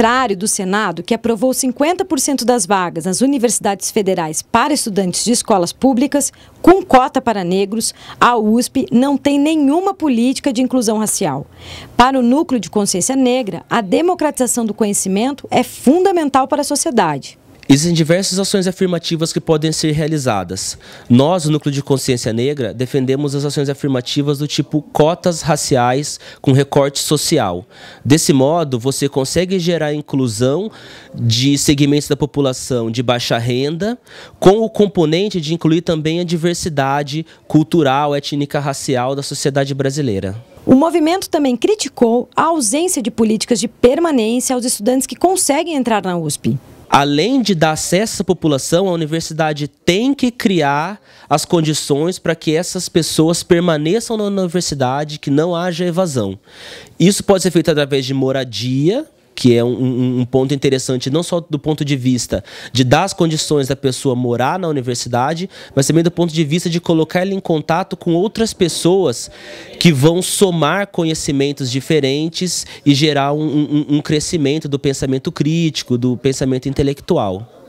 contrário do Senado, que aprovou 50% das vagas nas universidades federais para estudantes de escolas públicas, com cota para negros, a USP não tem nenhuma política de inclusão racial. Para o núcleo de consciência negra, a democratização do conhecimento é fundamental para a sociedade. Existem diversas ações afirmativas que podem ser realizadas. Nós, o Núcleo de Consciência Negra, defendemos as ações afirmativas do tipo cotas raciais com recorte social. Desse modo, você consegue gerar inclusão de segmentos da população de baixa renda, com o componente de incluir também a diversidade cultural, étnica, racial da sociedade brasileira. O movimento também criticou a ausência de políticas de permanência aos estudantes que conseguem entrar na USP além de dar acesso à população, a universidade tem que criar as condições para que essas pessoas permaneçam na universidade, que não haja evasão. Isso pode ser feito através de moradia, que é um, um, ponto interessante, não só do ponto de vista de dar as condições da pessoa morar na universidade, mas também do ponto de vista de colocar ela em contato com outras pessoas que vão somar conhecimentos diferentes e gerar um, um, um crescimento do pensamento crítico, do pensamento intelectual.